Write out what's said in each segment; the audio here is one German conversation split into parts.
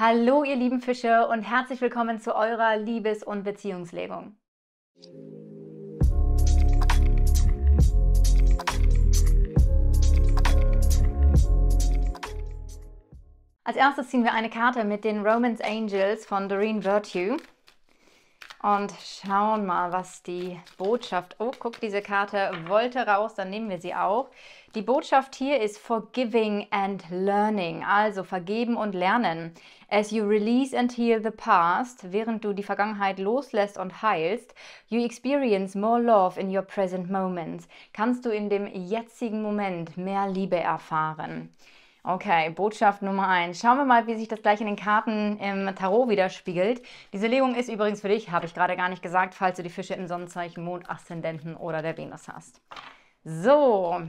Hallo, ihr lieben Fische und herzlich willkommen zu eurer Liebes- und Beziehungslegung. Als erstes ziehen wir eine Karte mit den Romance Angels von Doreen Virtue und schauen mal, was die Botschaft. Oh, guck, diese Karte wollte raus, dann nehmen wir sie auch. Die Botschaft hier ist Forgiving and Learning, also vergeben und lernen. As you release and heal the past, während du die Vergangenheit loslässt und heilst, you experience more love in your present moments. Kannst du in dem jetzigen Moment mehr Liebe erfahren. Okay, Botschaft Nummer eins. Schauen wir mal, wie sich das gleich in den Karten im Tarot widerspiegelt. Diese Legung ist übrigens für dich, habe ich gerade gar nicht gesagt, falls du die Fische im Sonnenzeichen, Mond, Aszendenten oder der Venus hast. So,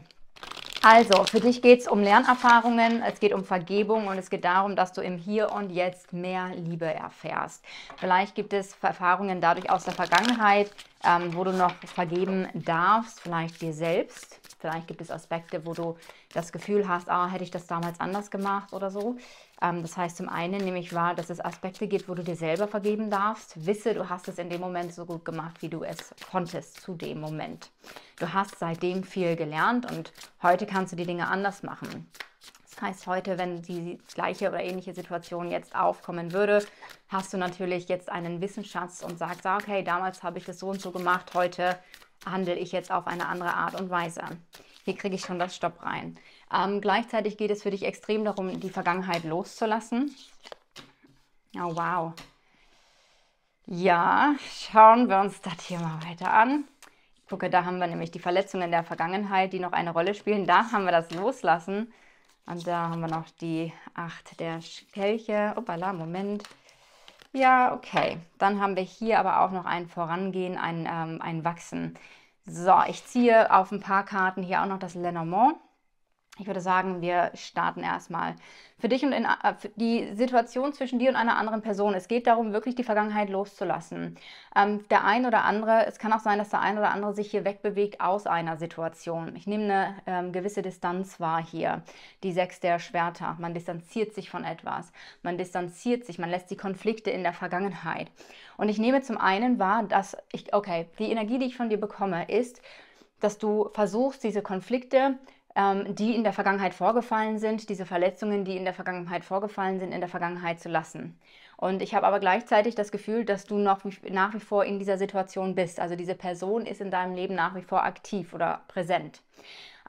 also für dich geht es um Lernerfahrungen, es geht um Vergebung und es geht darum, dass du im Hier und Jetzt mehr Liebe erfährst. Vielleicht gibt es Erfahrungen dadurch aus der Vergangenheit, ähm, wo du noch vergeben darfst, vielleicht dir selbst. Vielleicht gibt es Aspekte, wo du das Gefühl hast, ah, hätte ich das damals anders gemacht oder so. Ähm, das heißt, zum einen nehme ich wahr, dass es Aspekte gibt, wo du dir selber vergeben darfst. Wisse, du hast es in dem Moment so gut gemacht, wie du es konntest zu dem Moment. Du hast seitdem viel gelernt und heute kannst du die Dinge anders machen heißt, heute, wenn die gleiche oder ähnliche Situation jetzt aufkommen würde, hast du natürlich jetzt einen Wissensschatz und sagst, ah, okay, damals habe ich das so und so gemacht, heute handle ich jetzt auf eine andere Art und Weise. Hier kriege ich schon das Stopp rein. Ähm, gleichzeitig geht es für dich extrem darum, die Vergangenheit loszulassen. Oh, wow. Ja, schauen wir uns das hier mal weiter an. gucke, da haben wir nämlich die Verletzungen der Vergangenheit, die noch eine Rolle spielen. Da haben wir das Loslassen. Und da haben wir noch die 8 der Kelche. Opala, Moment. Ja, okay. Dann haben wir hier aber auch noch ein Vorangehen, ein, ähm, ein Wachsen. So, ich ziehe auf ein paar Karten hier auch noch das Lenormand ich würde sagen, wir starten erstmal. Für dich und in, äh, für die Situation zwischen dir und einer anderen Person. Es geht darum, wirklich die Vergangenheit loszulassen. Ähm, der ein oder andere, es kann auch sein, dass der ein oder andere sich hier wegbewegt aus einer Situation. Ich nehme eine ähm, gewisse Distanz wahr hier. Die sechs der Schwerter. Man distanziert sich von etwas. Man distanziert sich. Man lässt die Konflikte in der Vergangenheit. Und ich nehme zum einen wahr, dass ich, okay, die Energie, die ich von dir bekomme, ist, dass du versuchst, diese Konflikte ähm, die in der Vergangenheit vorgefallen sind, diese Verletzungen, die in der Vergangenheit vorgefallen sind, in der Vergangenheit zu lassen. Und ich habe aber gleichzeitig das Gefühl, dass du noch nach wie vor in dieser Situation bist. Also diese Person ist in deinem Leben nach wie vor aktiv oder präsent.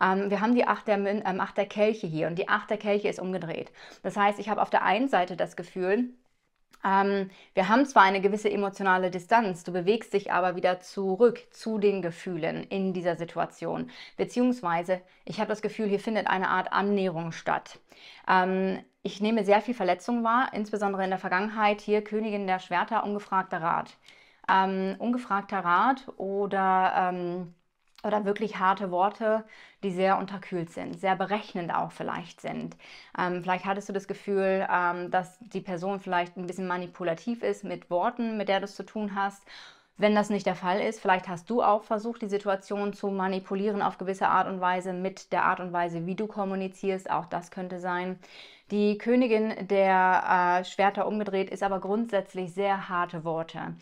Ähm, wir haben die Acht der, ähm, Acht der Kelche hier und die Acht der Kelche ist umgedreht. Das heißt, ich habe auf der einen Seite das Gefühl, ähm, wir haben zwar eine gewisse emotionale Distanz, du bewegst dich aber wieder zurück zu den Gefühlen in dieser Situation. Beziehungsweise, ich habe das Gefühl, hier findet eine Art Annäherung statt. Ähm, ich nehme sehr viel Verletzung wahr, insbesondere in der Vergangenheit. Hier Königin der Schwerter, ungefragter Rat. Ähm, ungefragter Rat oder ähm, oder wirklich harte Worte, die sehr unterkühlt sind, sehr berechnend auch vielleicht sind. Ähm, vielleicht hattest du das Gefühl, ähm, dass die Person vielleicht ein bisschen manipulativ ist mit Worten, mit der du es zu tun hast. Wenn das nicht der Fall ist, vielleicht hast du auch versucht, die Situation zu manipulieren auf gewisse Art und Weise mit der Art und Weise, wie du kommunizierst. Auch das könnte sein. Die Königin der äh, Schwerter umgedreht ist aber grundsätzlich sehr harte Worte.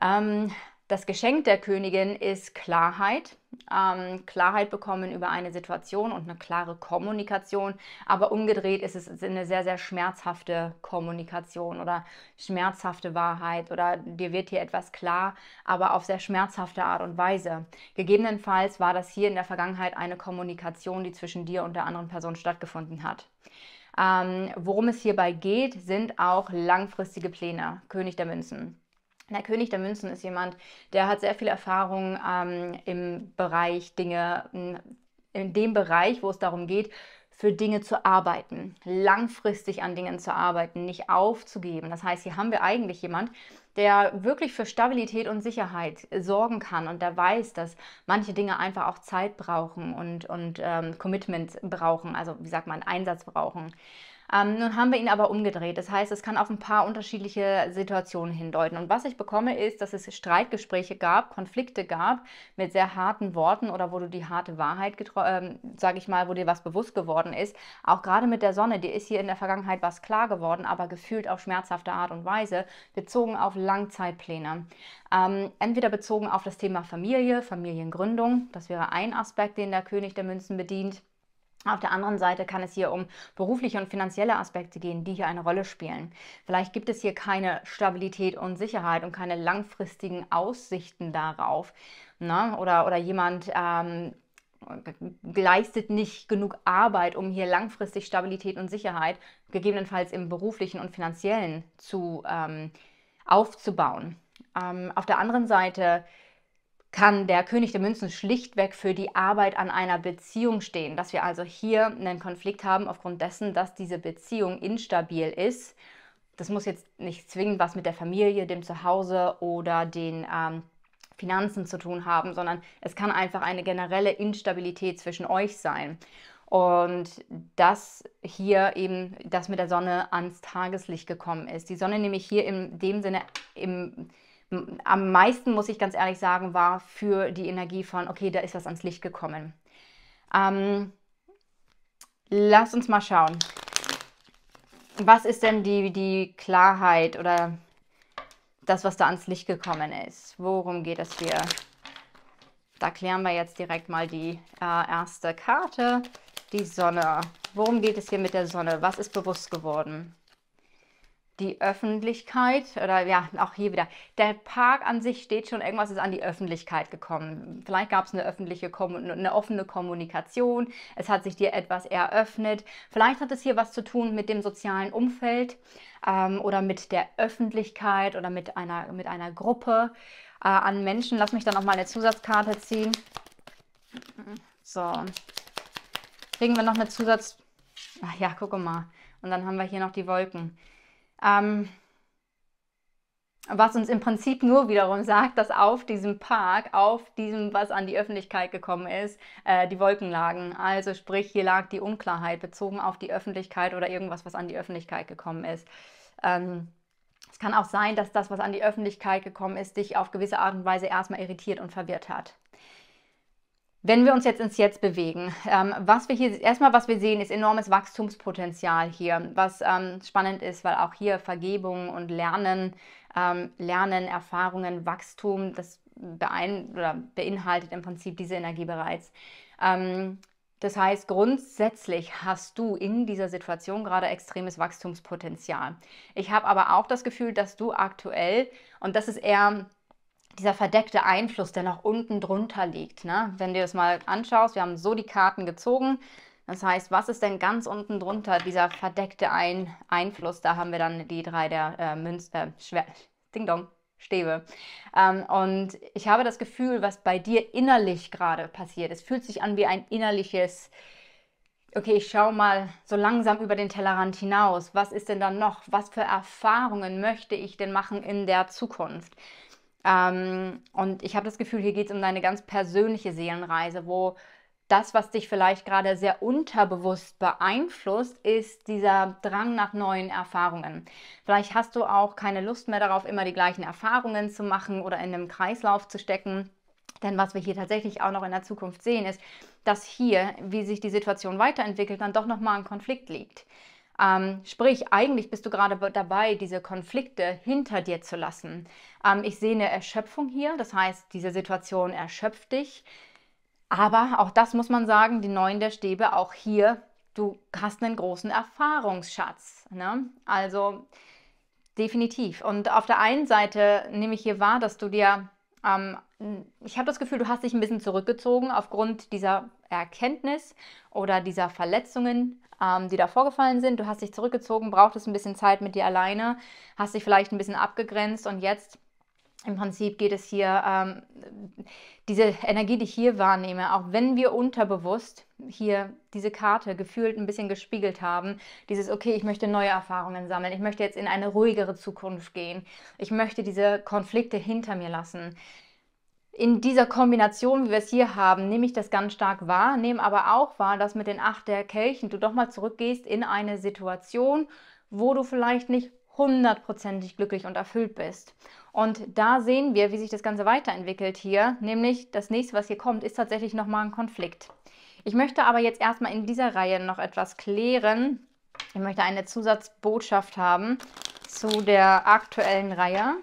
Ähm, das Geschenk der Königin ist Klarheit. Ähm, Klarheit bekommen über eine Situation und eine klare Kommunikation. Aber umgedreht ist es eine sehr, sehr schmerzhafte Kommunikation oder schmerzhafte Wahrheit oder dir wird hier etwas klar, aber auf sehr schmerzhafte Art und Weise. Gegebenenfalls war das hier in der Vergangenheit eine Kommunikation, die zwischen dir und der anderen Person stattgefunden hat. Ähm, worum es hierbei geht, sind auch langfristige Pläne, König der Münzen. Der König der Münzen ist jemand, der hat sehr viel Erfahrung ähm, im Bereich Dinge, in dem Bereich, wo es darum geht, für Dinge zu arbeiten, langfristig an Dingen zu arbeiten, nicht aufzugeben. Das heißt, hier haben wir eigentlich jemand, der wirklich für Stabilität und Sicherheit sorgen kann und der weiß, dass manche Dinge einfach auch Zeit brauchen und, und ähm, Commitment brauchen, also wie sagt man, Einsatz brauchen. Ähm, nun haben wir ihn aber umgedreht. Das heißt, es kann auf ein paar unterschiedliche Situationen hindeuten. Und was ich bekomme, ist, dass es Streitgespräche gab, Konflikte gab mit sehr harten Worten oder wo du die harte Wahrheit, ähm, sage ich mal, wo dir was bewusst geworden ist. Auch gerade mit der Sonne, dir ist hier in der Vergangenheit was klar geworden, aber gefühlt auf schmerzhafte Art und Weise, bezogen auf Langzeitpläne. Ähm, entweder bezogen auf das Thema Familie, Familiengründung, das wäre ein Aspekt, den der König der Münzen bedient. Auf der anderen Seite kann es hier um berufliche und finanzielle Aspekte gehen, die hier eine Rolle spielen. Vielleicht gibt es hier keine Stabilität und Sicherheit und keine langfristigen Aussichten darauf. Ne? Oder, oder jemand ähm, leistet nicht genug Arbeit, um hier langfristig Stabilität und Sicherheit gegebenenfalls im beruflichen und finanziellen zu ähm, aufzubauen. Ähm, auf der anderen Seite kann der König der Münzen schlichtweg für die Arbeit an einer Beziehung stehen, dass wir also hier einen Konflikt haben aufgrund dessen, dass diese Beziehung instabil ist. Das muss jetzt nicht zwingend was mit der Familie, dem Zuhause oder den ähm, Finanzen zu tun haben, sondern es kann einfach eine generelle Instabilität zwischen euch sein. Und dass hier eben das mit der Sonne ans Tageslicht gekommen ist. Die Sonne nämlich hier in dem Sinne im am meisten, muss ich ganz ehrlich sagen, war für die Energie von, okay, da ist was ans Licht gekommen. Ähm, lass uns mal schauen. Was ist denn die, die Klarheit oder das, was da ans Licht gekommen ist? Worum geht es hier? Da klären wir jetzt direkt mal die äh, erste Karte, die Sonne. Worum geht es hier mit der Sonne? Was ist bewusst geworden? die Öffentlichkeit oder ja, auch hier wieder, der Park an sich steht schon, irgendwas ist an die Öffentlichkeit gekommen. Vielleicht gab es eine öffentliche, eine offene Kommunikation, es hat sich dir etwas eröffnet. Vielleicht hat es hier was zu tun mit dem sozialen Umfeld ähm, oder mit der Öffentlichkeit oder mit einer, mit einer Gruppe äh, an Menschen. Lass mich dann nochmal eine Zusatzkarte ziehen. So, kriegen wir noch eine Zusatz... Ach ja, gucke mal. Und dann haben wir hier noch die Wolken. Ähm, was uns im Prinzip nur wiederum sagt, dass auf diesem Park, auf diesem, was an die Öffentlichkeit gekommen ist, äh, die Wolken lagen. Also sprich, hier lag die Unklarheit bezogen auf die Öffentlichkeit oder irgendwas, was an die Öffentlichkeit gekommen ist. Ähm, es kann auch sein, dass das, was an die Öffentlichkeit gekommen ist, dich auf gewisse Art und Weise erstmal irritiert und verwirrt hat. Wenn wir uns jetzt ins Jetzt bewegen, ähm, was wir hier erstmal, was wir sehen, ist enormes Wachstumspotenzial hier, was ähm, spannend ist, weil auch hier Vergebung und Lernen, ähm, Lernen, Erfahrungen, Wachstum, das beein beinhaltet im Prinzip diese Energie bereits. Ähm, das heißt, grundsätzlich hast du in dieser Situation gerade extremes Wachstumspotenzial. Ich habe aber auch das Gefühl, dass du aktuell, und das ist eher dieser verdeckte Einfluss, der noch unten drunter liegt. Ne? Wenn du das mal anschaust, wir haben so die Karten gezogen. Das heißt, was ist denn ganz unten drunter, dieser verdeckte Ein Einfluss? Da haben wir dann die drei der äh, Münz, äh, Ding Dong, Stäbe. Ähm, und ich habe das Gefühl, was bei dir innerlich gerade passiert. Es fühlt sich an wie ein innerliches, okay, ich schaue mal so langsam über den Tellerrand hinaus. Was ist denn dann noch? Was für Erfahrungen möchte ich denn machen in der Zukunft? Ähm, und ich habe das Gefühl, hier geht es um deine ganz persönliche Seelenreise, wo das, was dich vielleicht gerade sehr unterbewusst beeinflusst, ist dieser Drang nach neuen Erfahrungen. Vielleicht hast du auch keine Lust mehr darauf, immer die gleichen Erfahrungen zu machen oder in einem Kreislauf zu stecken. Denn was wir hier tatsächlich auch noch in der Zukunft sehen, ist, dass hier, wie sich die Situation weiterentwickelt, dann doch nochmal ein Konflikt liegt. Ähm, sprich, eigentlich bist du gerade dabei, diese Konflikte hinter dir zu lassen. Ähm, ich sehe eine Erschöpfung hier, das heißt, diese Situation erschöpft dich. Aber auch das muss man sagen, die Neuen der Stäbe, auch hier, du hast einen großen Erfahrungsschatz. Ne? Also definitiv. Und auf der einen Seite nehme ich hier wahr, dass du dir ähm, ich habe das Gefühl, du hast dich ein bisschen zurückgezogen aufgrund dieser Erkenntnis oder dieser Verletzungen, ähm, die da vorgefallen sind. Du hast dich zurückgezogen, brauchtest ein bisschen Zeit mit dir alleine, hast dich vielleicht ein bisschen abgegrenzt und jetzt im Prinzip geht es hier, ähm, diese Energie, die ich hier wahrnehme, auch wenn wir unterbewusst hier diese Karte gefühlt ein bisschen gespiegelt haben, dieses, okay, ich möchte neue Erfahrungen sammeln, ich möchte jetzt in eine ruhigere Zukunft gehen, ich möchte diese Konflikte hinter mir lassen. In dieser Kombination, wie wir es hier haben, nehme ich das ganz stark wahr, nehme aber auch wahr, dass mit den acht der Kelchen du doch mal zurückgehst in eine Situation, wo du vielleicht nicht hundertprozentig glücklich und erfüllt bist. Und da sehen wir, wie sich das Ganze weiterentwickelt hier, nämlich das nächste, was hier kommt, ist tatsächlich nochmal ein Konflikt. Ich möchte aber jetzt erstmal in dieser Reihe noch etwas klären. Ich möchte eine Zusatzbotschaft haben zu der aktuellen Reihe.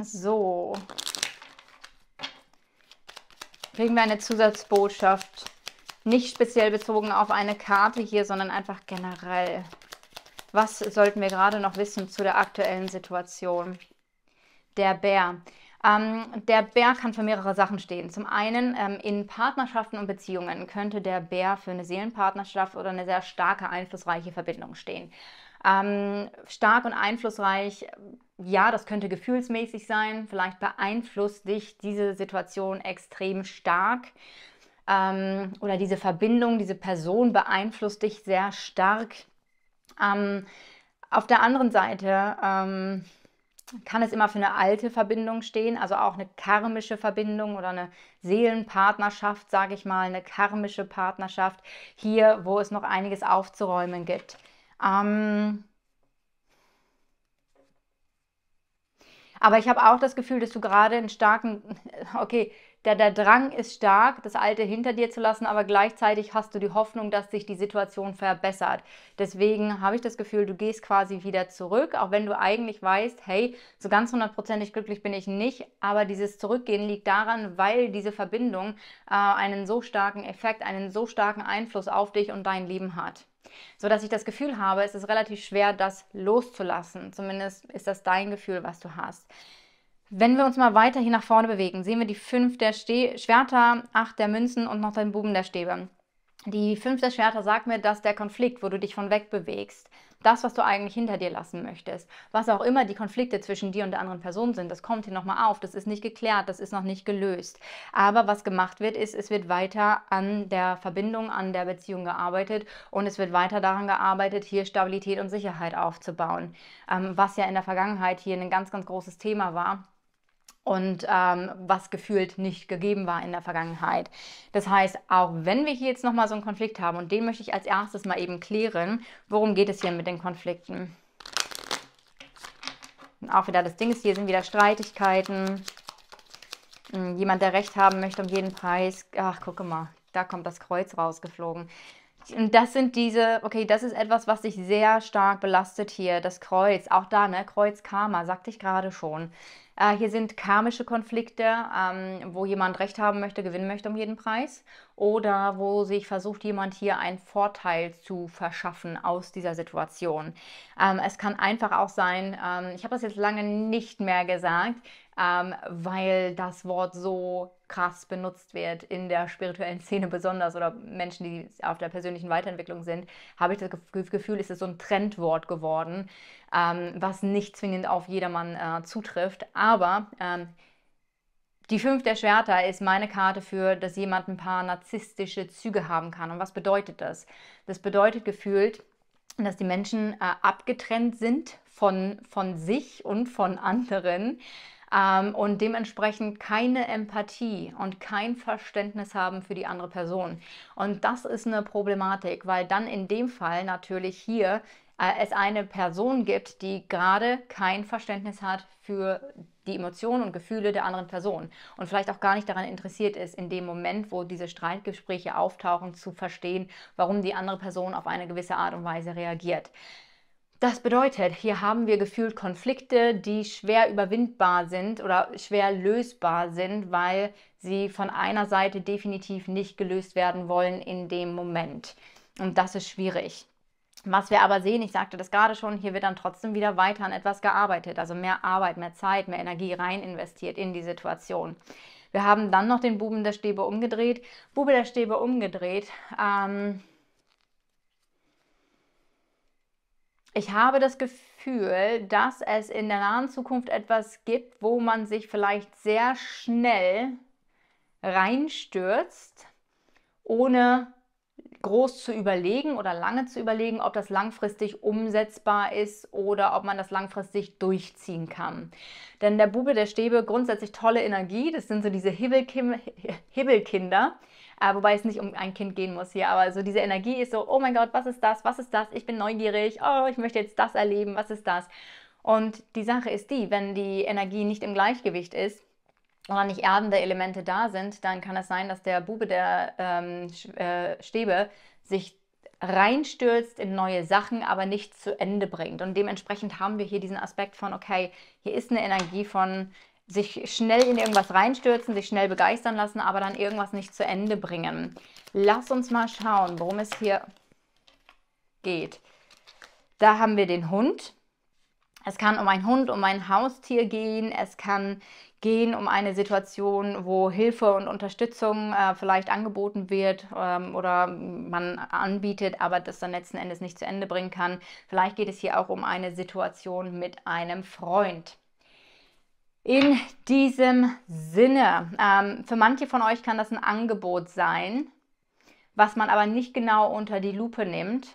So. Kriegen wir eine Zusatzbotschaft. Nicht speziell bezogen auf eine Karte hier, sondern einfach generell. Was sollten wir gerade noch wissen zu der aktuellen Situation? Der Bär. Ähm, der Bär kann für mehrere Sachen stehen. Zum einen ähm, in Partnerschaften und Beziehungen könnte der Bär für eine Seelenpartnerschaft oder eine sehr starke, einflussreiche Verbindung stehen. Ähm, stark und einflussreich, ja, das könnte gefühlsmäßig sein. Vielleicht beeinflusst dich diese Situation extrem stark ähm, oder diese Verbindung, diese Person beeinflusst dich sehr stark ähm, auf der anderen Seite ähm, kann es immer für eine alte Verbindung stehen, also auch eine karmische Verbindung oder eine Seelenpartnerschaft, sage ich mal, eine karmische Partnerschaft, hier, wo es noch einiges aufzuräumen gibt. Ähm, aber ich habe auch das Gefühl, dass du gerade einen starken, okay, der, der Drang ist stark, das Alte hinter dir zu lassen, aber gleichzeitig hast du die Hoffnung, dass sich die Situation verbessert. Deswegen habe ich das Gefühl, du gehst quasi wieder zurück, auch wenn du eigentlich weißt, hey, so ganz hundertprozentig glücklich bin ich nicht, aber dieses Zurückgehen liegt daran, weil diese Verbindung äh, einen so starken Effekt, einen so starken Einfluss auf dich und dein Leben hat. So dass ich das Gefühl habe, es ist relativ schwer, das loszulassen. Zumindest ist das dein Gefühl, was du hast. Wenn wir uns mal weiter hier nach vorne bewegen, sehen wir die 5 der Ste Schwerter, 8 der Münzen und noch den Buben der Stäbe. Die 5 der Schwerter sagt mir, dass der Konflikt, wo du dich von weg bewegst, das, was du eigentlich hinter dir lassen möchtest, was auch immer die Konflikte zwischen dir und der anderen Person sind, das kommt hier nochmal auf, das ist nicht geklärt, das ist noch nicht gelöst. Aber was gemacht wird, ist, es wird weiter an der Verbindung, an der Beziehung gearbeitet und es wird weiter daran gearbeitet, hier Stabilität und Sicherheit aufzubauen, ähm, was ja in der Vergangenheit hier ein ganz, ganz großes Thema war und ähm, was gefühlt nicht gegeben war in der Vergangenheit. Das heißt, auch wenn wir hier jetzt nochmal so einen Konflikt haben, und den möchte ich als erstes mal eben klären, worum geht es hier mit den Konflikten? Und auch wieder das Ding ist, hier sind wieder Streitigkeiten. Hm, jemand, der Recht haben möchte um jeden Preis. Ach, gucke mal, da kommt das Kreuz rausgeflogen. Und das sind diese, okay, das ist etwas, was dich sehr stark belastet hier, das Kreuz. Auch da, ne, Kreuz Karma, sagte ich gerade schon. Äh, hier sind karmische Konflikte, ähm, wo jemand Recht haben möchte, gewinnen möchte um jeden Preis oder wo sich versucht jemand hier einen Vorteil zu verschaffen aus dieser Situation. Ähm, es kann einfach auch sein, ähm, ich habe das jetzt lange nicht mehr gesagt, ähm, weil das Wort so krass benutzt wird, in der spirituellen Szene besonders oder Menschen, die auf der persönlichen Weiterentwicklung sind, habe ich das Gefühl, ist es so ein Trendwort geworden, ähm, was nicht zwingend auf jedermann äh, zutrifft. Aber ähm, die Fünf der Schwerter ist meine Karte für, dass jemand ein paar narzisstische Züge haben kann. Und was bedeutet das? Das bedeutet gefühlt, dass die Menschen äh, abgetrennt sind von, von sich und von anderen ähm, und dementsprechend keine Empathie und kein Verständnis haben für die andere Person. Und das ist eine Problematik, weil dann in dem Fall natürlich hier äh, es eine Person gibt, die gerade kein Verständnis hat für die Emotionen und Gefühle der anderen Person und vielleicht auch gar nicht daran interessiert ist, in dem Moment, wo diese Streitgespräche auftauchen, zu verstehen, warum die andere Person auf eine gewisse Art und Weise reagiert. Das bedeutet, hier haben wir gefühlt Konflikte, die schwer überwindbar sind oder schwer lösbar sind, weil sie von einer Seite definitiv nicht gelöst werden wollen in dem Moment. Und das ist schwierig. Was wir aber sehen, ich sagte das gerade schon, hier wird dann trotzdem wieder weiter an etwas gearbeitet, also mehr Arbeit, mehr Zeit, mehr Energie rein investiert in die Situation. Wir haben dann noch den Buben der Stäbe umgedreht. Bube der Stäbe umgedreht. Ähm, Ich habe das Gefühl, dass es in der nahen Zukunft etwas gibt, wo man sich vielleicht sehr schnell reinstürzt, ohne groß zu überlegen oder lange zu überlegen, ob das langfristig umsetzbar ist oder ob man das langfristig durchziehen kann. Denn der Bube der Stäbe, grundsätzlich tolle Energie, das sind so diese Hibbelkinder, äh, wobei es nicht um ein Kind gehen muss hier, aber so diese Energie ist so, oh mein Gott, was ist das, was ist das, ich bin neugierig, oh, ich möchte jetzt das erleben, was ist das. Und die Sache ist die, wenn die Energie nicht im Gleichgewicht ist, oder nicht erdende Elemente da sind, dann kann es sein, dass der Bube der ähm, äh, Stäbe sich reinstürzt in neue Sachen, aber nicht zu Ende bringt. Und dementsprechend haben wir hier diesen Aspekt von, okay, hier ist eine Energie von sich schnell in irgendwas reinstürzen, sich schnell begeistern lassen, aber dann irgendwas nicht zu Ende bringen. Lass uns mal schauen, worum es hier geht. Da haben wir den Hund. Es kann um einen Hund, um ein Haustier gehen. Es kann gehen um eine Situation, wo Hilfe und Unterstützung äh, vielleicht angeboten wird ähm, oder man anbietet, aber das dann letzten Endes nicht zu Ende bringen kann. Vielleicht geht es hier auch um eine Situation mit einem Freund. In diesem Sinne, ähm, für manche von euch kann das ein Angebot sein, was man aber nicht genau unter die Lupe nimmt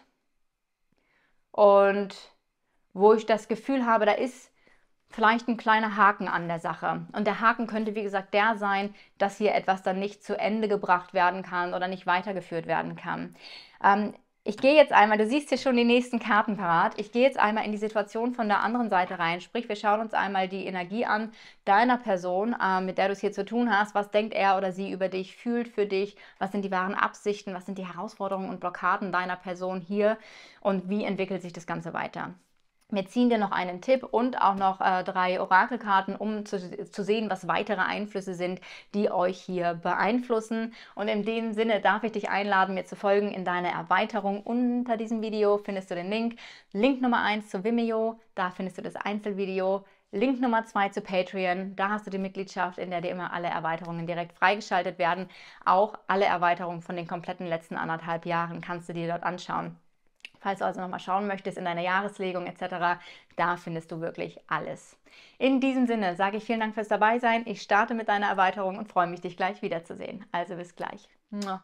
und wo ich das Gefühl habe, da ist vielleicht ein kleiner Haken an der Sache. Und der Haken könnte, wie gesagt, der sein, dass hier etwas dann nicht zu Ende gebracht werden kann oder nicht weitergeführt werden kann. Ähm, ich gehe jetzt einmal, du siehst hier schon die nächsten Karten parat, ich gehe jetzt einmal in die Situation von der anderen Seite rein. Sprich, wir schauen uns einmal die Energie an deiner Person, äh, mit der du es hier zu tun hast. Was denkt er oder sie über dich, fühlt für dich? Was sind die wahren Absichten? Was sind die Herausforderungen und Blockaden deiner Person hier? Und wie entwickelt sich das Ganze weiter? Wir ziehen dir noch einen Tipp und auch noch äh, drei Orakelkarten, um zu, zu, sehen, was weitere Einflüsse sind, die euch hier beeinflussen. Und in dem Sinne darf ich dich einladen, mir zu folgen in deiner Erweiterung. Unter diesem Video findest du den Link. Link Nummer 1 zu Vimeo, da findest du das Einzelvideo. Link Nummer 2 zu Patreon, da hast du die Mitgliedschaft, in der dir immer alle Erweiterungen direkt freigeschaltet werden. Auch alle Erweiterungen von den kompletten letzten anderthalb Jahren kannst du dir dort anschauen. Falls du also nochmal schauen möchtest in deiner Jahreslegung etc., da findest du wirklich alles. In diesem Sinne sage ich vielen Dank fürs Dabeisein. Ich starte mit deiner Erweiterung und freue mich, dich gleich wiederzusehen. Also bis gleich. Mua.